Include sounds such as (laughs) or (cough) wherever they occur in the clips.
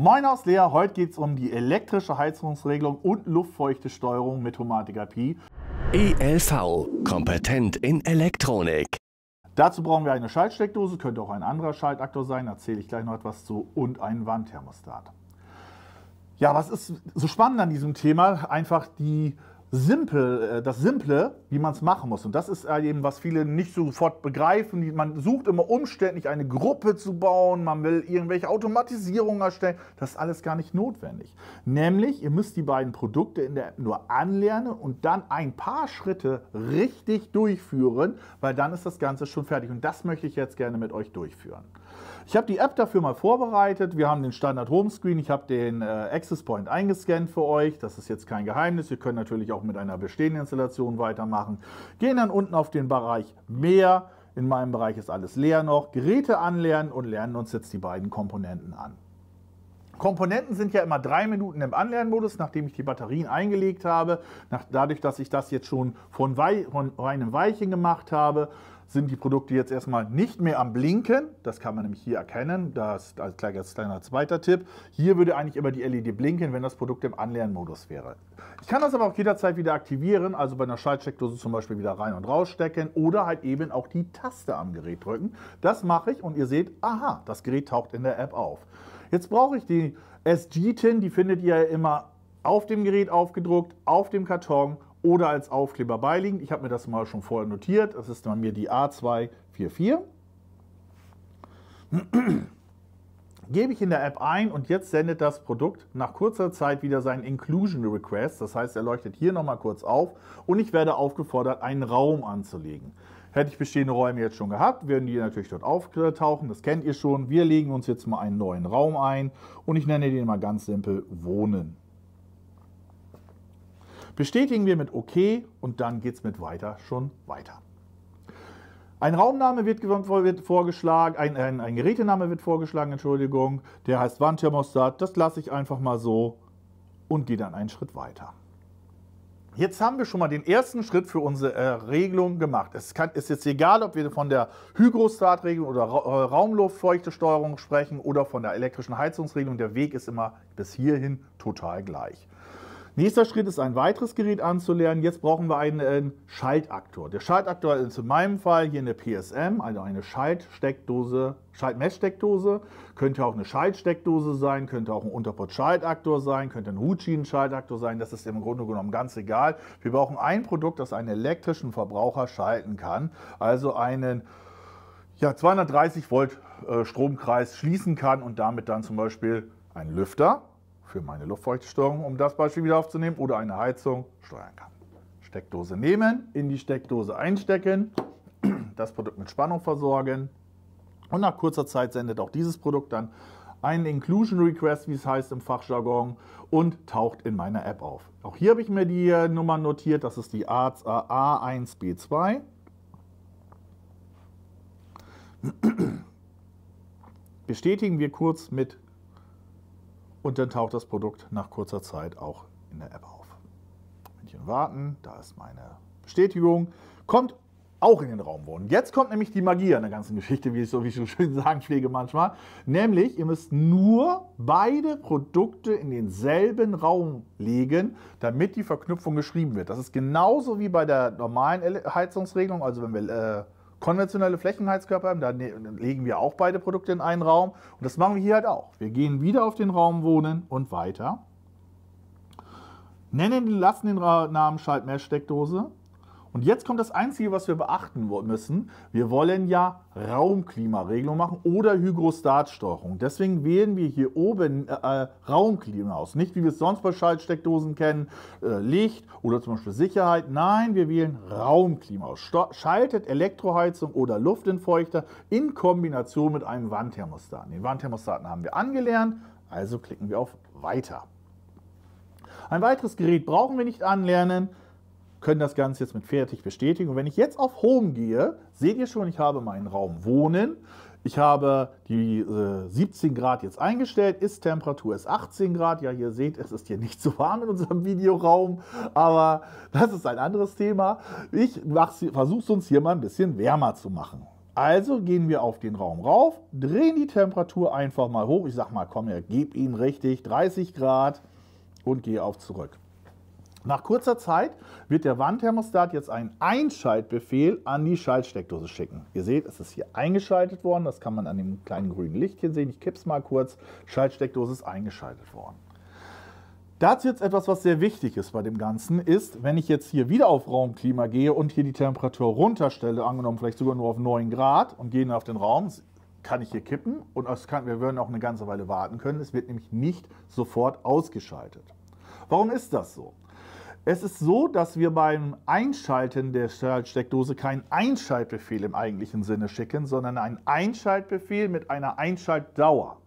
Moin aus Lea, heute geht es um die elektrische Heizungsregelung und luftfeuchte Steuerung mit Homatica Pi. ELV, kompetent in Elektronik. Dazu brauchen wir eine Schaltsteckdose, könnte auch ein anderer Schaltaktor sein, erzähle ich gleich noch etwas zu, und einen Wandthermostat. Ja, was ist so spannend an diesem Thema? Einfach die simpel, äh, das Simple, wie man es machen muss. Und das ist äh, eben, was viele nicht sofort begreifen. Man sucht immer umständlich, eine Gruppe zu bauen, man will irgendwelche Automatisierungen erstellen. Das ist alles gar nicht notwendig. Nämlich, ihr müsst die beiden Produkte in der App nur anlernen und dann ein paar Schritte richtig durchführen, weil dann ist das Ganze schon fertig. Und das möchte ich jetzt gerne mit euch durchführen. Ich habe die App dafür mal vorbereitet. Wir haben den Standard Homescreen. Ich habe den äh, Access Point eingescannt für euch. Das ist jetzt kein Geheimnis. Ihr könnt natürlich auch auch mit einer bestehenden Installation weitermachen. Gehen dann unten auf den Bereich Mehr. In meinem Bereich ist alles leer noch. Geräte anlernen und lernen uns jetzt die beiden Komponenten an. Komponenten sind ja immer drei Minuten im Anlernmodus, nachdem ich die Batterien eingelegt habe. Nach, dadurch, dass ich das jetzt schon von, Wei von einem Weilchen gemacht habe, sind die Produkte jetzt erstmal nicht mehr am Blinken. Das kann man nämlich hier erkennen. Das ist kleiner, als kleiner zweiter Tipp. Hier würde eigentlich immer die LED blinken, wenn das Produkt im Anlernmodus wäre. Ich kann das aber auch jederzeit wieder aktivieren, also bei einer Schaltsteckdose zum Beispiel wieder rein und rausstecken oder halt eben auch die Taste am Gerät drücken. Das mache ich und ihr seht, aha, das Gerät taucht in der App auf. Jetzt brauche ich die SG-Tin, die findet ihr immer auf dem Gerät aufgedruckt, auf dem Karton oder als Aufkleber beiliegend. Ich habe mir das mal schon vorher notiert. Das ist bei mir die A244. (clears throat) Gebe ich in der App ein und jetzt sendet das Produkt nach kurzer Zeit wieder seinen Inclusion Request. Das heißt, er leuchtet hier nochmal kurz auf und ich werde aufgefordert, einen Raum anzulegen. Hätte ich bestehende Räume jetzt schon gehabt, werden die natürlich dort auftauchen. Das kennt ihr schon. Wir legen uns jetzt mal einen neuen Raum ein und ich nenne den mal ganz simpel Wohnen. Bestätigen wir mit OK und dann geht es mit weiter schon weiter. Ein Raumname wird, vorgeschlagen, ein, ein, ein, Gerätename wird vorgeschlagen, Entschuldigung. Der heißt Wandthermostat. Das lasse ich einfach mal so und gehe dann einen Schritt weiter. Jetzt haben wir schon mal den ersten Schritt für unsere äh, Regelung gemacht. Es kann, ist jetzt egal, ob wir von der Hygrostatregelung oder Ra äh, Raumluftfeuchtesteuerung sprechen oder von der elektrischen Heizungsregelung. Der Weg ist immer bis hierhin total gleich. Nächster Schritt ist, ein weiteres Gerät anzulernen. Jetzt brauchen wir einen äh, Schaltaktor. Der Schaltaktor ist in meinem Fall hier eine PSM, also eine Schaltsteckdose, Schaltmesssteckdose. Könnte auch eine Schaltsteckdose sein, könnte auch ein Unterport-Schaltaktor sein, könnte ein Huchin-Schaltaktor sein. Das ist im Grunde genommen ganz egal. Wir brauchen ein Produkt, das einen elektrischen Verbraucher schalten kann. Also einen ja, 230 Volt äh, Stromkreis schließen kann und damit dann zum Beispiel einen Lüfter für meine Luftfeuchtsteuerung, um das Beispiel wieder aufzunehmen, oder eine Heizung steuern kann. Steckdose nehmen, in die Steckdose einstecken, das Produkt mit Spannung versorgen und nach kurzer Zeit sendet auch dieses Produkt dann einen Inclusion Request, wie es heißt im Fachjargon, und taucht in meiner App auf. Auch hier habe ich mir die äh, Nummer notiert, das ist die A1B2. Äh, (clears throat) Bestätigen wir kurz mit und dann taucht das Produkt nach kurzer Zeit auch in der App auf. Männchen warten, da ist meine Bestätigung. Kommt auch in den Raum wohnen. Jetzt kommt nämlich die Magie an der ganzen Geschichte, wie ich so, wie ich so schön (laughs) sagen pflege manchmal. Nämlich, ihr müsst nur beide Produkte in denselben Raum legen, damit die Verknüpfung geschrieben wird. Das ist genauso wie bei der normalen Heizungsregelung. Also wenn wir äh, konventionelle Flächenheizkörper haben, da ne-, legen wir auch beide Produkte in einen Raum. Und das machen wir hier halt auch. Wir gehen wieder auf den Raum Wohnen und weiter. Nennen, lassen den Namen Schaltmehrsteckdose und jetzt kommt das Einzige, was wir beachten müssen. Wir wollen ja Raumklimaregelung machen oder Hygrostatsteuerung. Deswegen wählen wir hier oben äh, äh, Raumklima aus. Nicht wie wir es sonst bei Schaltsteckdosen kennen, äh, Licht oder zum Beispiel Sicherheit. Nein, wir wählen Raumklima aus. Sto schaltet Elektroheizung oder Luftentfeuchter in Kombination mit einem Wandthermostat. Den Wandthermostaten haben wir angelernt, also klicken wir auf Weiter. Ein weiteres Gerät brauchen wir nicht anlernen können das Ganze jetzt mit fertig bestätigen. Und wenn ich jetzt auf Home gehe, seht ihr schon, ich habe meinen Raum Wohnen. Ich habe die äh, 17 Grad jetzt eingestellt, Ist-Temperatur ist 18 Grad. Ja, ihr seht, es ist hier nicht so warm in unserem Videoraum, aber das ist ein anderes Thema. Ich versuche es uns hier mal ein bisschen wärmer zu machen. Also gehen wir auf den Raum rauf, drehen die Temperatur einfach mal hoch. Ich sag mal, komm, her, gib ihn richtig 30 Grad und gehe auf zurück. Nach kurzer Zeit wird der Wandthermostat jetzt einen Einschaltbefehl an die Schaltsteckdose schicken. Ihr seht, es ist hier eingeschaltet worden. Das kann man an dem kleinen grünen Lichtchen sehen. Ich kipp's mal kurz. Schaltsteckdose ist eingeschaltet worden. Dazu jetzt etwas, was sehr wichtig ist bei dem Ganzen, ist, wenn ich jetzt hier wieder auf Raumklima gehe und hier die Temperatur runterstelle, angenommen vielleicht sogar nur auf 9 Grad und gehe auf den Raum, kann ich hier kippen und kann, wir würden auch eine ganze Weile warten können. Es wird nämlich nicht sofort ausgeschaltet. Warum ist das so? Es ist so, dass wir beim Einschalten der Steckdose keinen Einschaltbefehl im eigentlichen Sinne schicken, sondern einen Einschaltbefehl mit einer Einschaltdauer.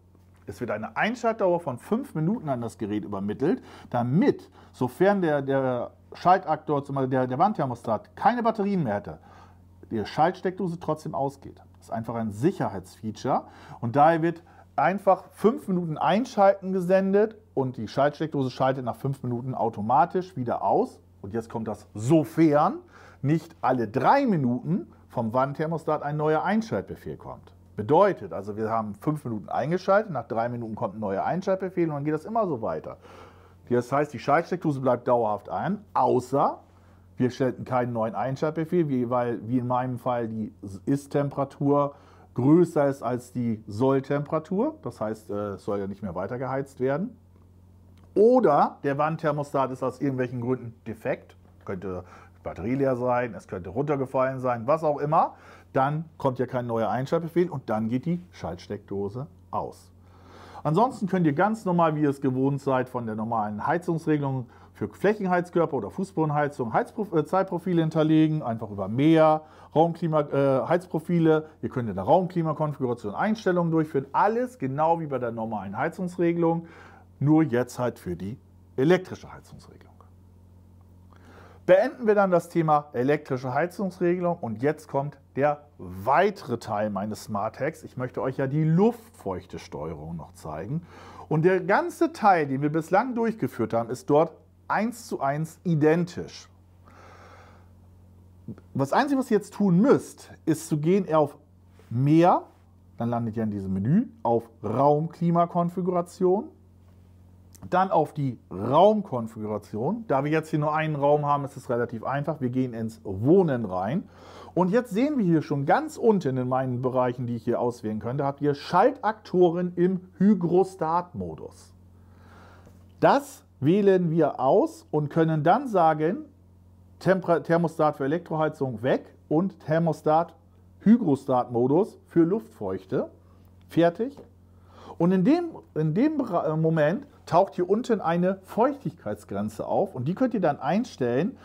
Es wird eine Einschaltdauer von fünf Minuten an das Gerät übermittelt, damit, sofern der, der Schaltaktor, zum Beispiel der, der Wandthermostat, keine Batterien mehr hätte, die Schaltsteckdose trotzdem ausgeht. Das ist einfach ein Sicherheitsfeature und daher wird einfach fünf Minuten Einschalten gesendet und die Schaltsteckdose schaltet nach fünf Minuten automatisch wieder aus. Und jetzt kommt das sofern nicht alle drei Minuten vom Wandthermostat ein neuer Einschaltbefehl kommt. Bedeutet, also wir haben fünf Minuten eingeschaltet, nach drei Minuten kommt ein neuer Einschaltbefehl und dann geht das immer so weiter. Das heißt, die Schaltsteckdose bleibt dauerhaft ein, außer wir stellten keinen neuen Einschaltbefehl, weil wie in meinem Fall die Ist-Temperatur größer ist als die Soll-Temperatur. Das heißt, äh, es soll ja nicht mehr weiter geheizt werden. Oder der Wandthermostat ist aus irgendwelchen Gründen defekt. Könnte Batterie leer sein, es könnte runtergefallen sein, was auch immer. Dann kommt ja kein neuer Einschaltbefehl und dann geht die Schaltsteckdose aus. Ansonsten könnt ihr ganz normal, wie ihr es gewohnt seid, von der normalen Heizungsregelung für Flächenheizkörper oder Fußbodenheizung Heizprof äh, Zeitprofile hinterlegen, einfach über mehr Raumklima, äh, Heizprofile. Ihr könnt in der Raumklimakonfiguration Einstellungen durchführen. Alles genau wie bei der normalen Heizungsregelung nur jetzt halt für die elektrische Heizungsregelung. Beenden wir dann das Thema elektrische Heizungsregelung und jetzt kommt der weitere Teil meines Smart Hacks. Ich möchte euch ja die Luftfeuchtesteuerung noch zeigen. Und der ganze Teil, den wir bislang durchgeführt haben, ist dort eins zu eins identisch. Das Einzige, was ihr jetzt tun müsst, ist zu gehen auf Mehr, dann landet ihr in diesem Menü, auf Raumklimakonfiguration, dann auf die Raumkonfiguration. Da wir jetzt hier nur einen Raum haben, ist es relativ einfach. Wir gehen ins Wohnen rein. Und jetzt sehen wir hier schon ganz unten in meinen Bereichen, die ich hier auswählen könnte, habt ihr Schaltaktoren im Hygrostat-Modus. Das wählen wir aus und können dann sagen, Thermostat für Elektroheizung weg und Thermostat Hygrostat-Modus für Luftfeuchte. Fertig. Und in dem, in dem äh, Moment taucht hier unten eine Feuchtigkeitsgrenze auf und die könnt ihr dann einstellen,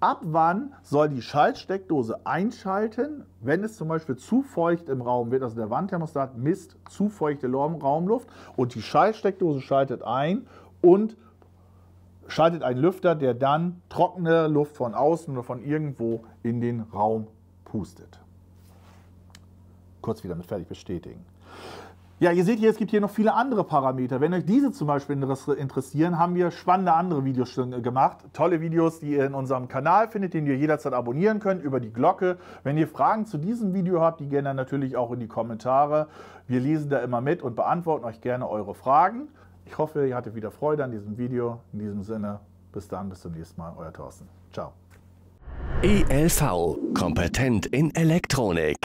ab wann soll die Schaltsteckdose einschalten, wenn es zum Beispiel zu feucht im Raum wird, also der Wandthermostat misst zu feuchte Raumluft und die Schaltsteckdose schaltet ein und schaltet einen Lüfter, der dann trockene Luft von außen oder von irgendwo in den Raum pustet. Kurz wieder mit fertig bestätigen. Ja, ihr seht hier, es gibt hier noch viele andere Parameter. Wenn euch diese zum Beispiel interessieren, haben wir spannende andere Videos schon äh, gemacht. Tolle Videos, die ihr in unserem Kanal findet, den ihr jederzeit abonnieren könnt über die Glocke. Wenn ihr Fragen zu diesem Video habt, die gerne natürlich auch in die Kommentare. Wir lesen da immer mit und beantworten euch gerne eure Fragen. Ich hoffe, ihr hattet wieder Freude an diesem Video. In diesem Sinne, bis dann, bis zum nächsten Mal. Euer Thorsten. Ciao. ELV. Kompetent in Elektronik.